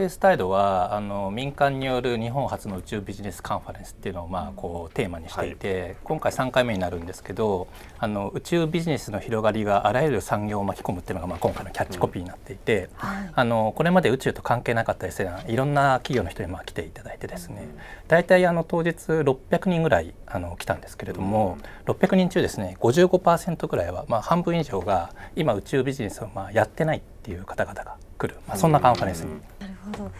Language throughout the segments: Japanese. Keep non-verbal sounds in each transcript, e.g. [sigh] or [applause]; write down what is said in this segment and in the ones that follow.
ペース態度はあの民間による日本初の宇宙ビジネスカンファレンスっていうのを、まあ、こうテーマにしていて、はい、今回3回目になるんですけどあの宇宙ビジネスの広がりがあらゆる産業を巻き込むっていうのが、まあ、今回のキャッチコピーになっていて、うんあのこれまで宇宙と関係なかったりすねいろんな企業の人にまあ来ていただいてですね大体あの当日600人ぐらいあの来たんですけれども、うん、600人中ですね55%ぐらいは、まあ、半分以上が今宇宙ビジネスをまあやってないっていう方々が来る、まあ、そんなカンファレンスにほど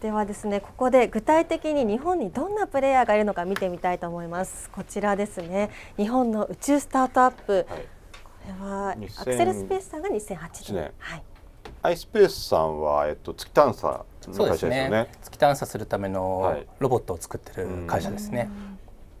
ではですねここで具体的に日本にどんなプレイヤーがいるのか見てみたいと思いますこちらですね日本の宇宙スタートアップ、はい、これはアクセルスペースさんが2008年、はい、アイスペースさんは、えっと、月探査の会社ですよね、ね、月探査するためのロボットを作ってる会社ですね、はい、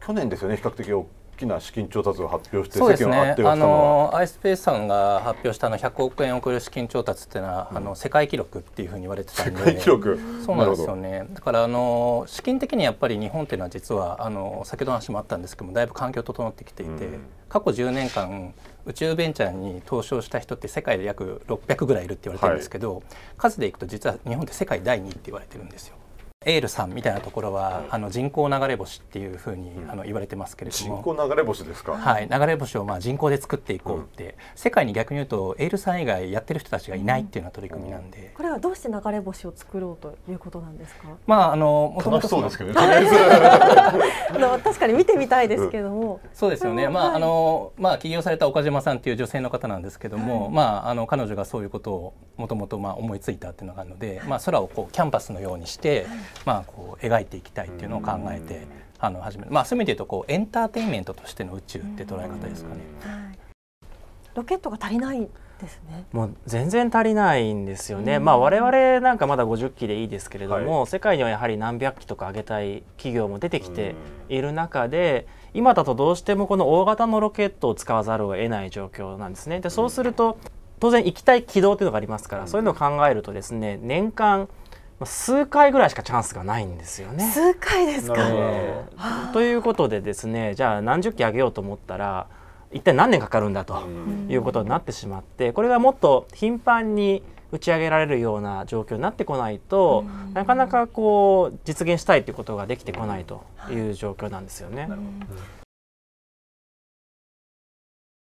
去年ですよね比較的大きな資金調達を発表して、そうですね、あのアイスペースさんが発表したの100億円を超える資金調達っていうのは、うん、あの世界記録っていうふうに言われてたんで、世界記録そうなんですよね、だからあの資金的にやっぱり日本っていうのは、実はあの先ほどの話もあったんですけども、だいぶ環境整ってきていて、うん、過去10年間、宇宙ベンチャーに投資をした人って世界で約600ぐらいいるって言われてるんですけど、はい、数でいくと、実は日本って世界第2位って言われてるんですよ。エールさんみたいなところは、あの人工流れ星っていうふうに、あの言われてますけれども人工流れ星ですかはい流れ星をまあ人工で作っていこうって、世界に逆に言うとエールさん以外やってる人たちがいないっていうような取り組みなんで、これはどうして流れ星を作ろうということなんですかまああのもともとそうですけどね [laughs] [laughs] 確かに見てみたいですけども、そうですよね、まああのまあ起業された岡島さんっていう女性の方なんですけども、まああの彼女がそういうことをもともとまあ思いついたっていうのがあるので、まあ、空をこうキャンパスのようにして、まあ、こう描いていきたいっていうのを考えてあの始める、まあ、そういう意味で言うとこうエンターテインメントとしての宇宙って捉え方ですかね。ロケットが足りないですね、もう全然足りないんですよね、うん、まあ我々なんかまだ50機でいいですけれども、はい、世界にはやはり何百機とか上げたい企業も出てきている中で、今だとどうしてもこの大型のロケットを使わざるを得ない状況なんですね。でそうすると、当然行きたい軌道というのがありますから、そういうのを考えるとですね年間数回ぐらいしかチャンスがないんですよね。数回ですか、えということでですねじゃあ何十機あげようと思ったら一体何年かかるんだということになってしまってこれがもっと頻繁に打ち上げられるような状況になってこないと、なかなかこう実現したいということができてこないという状況なんですよね。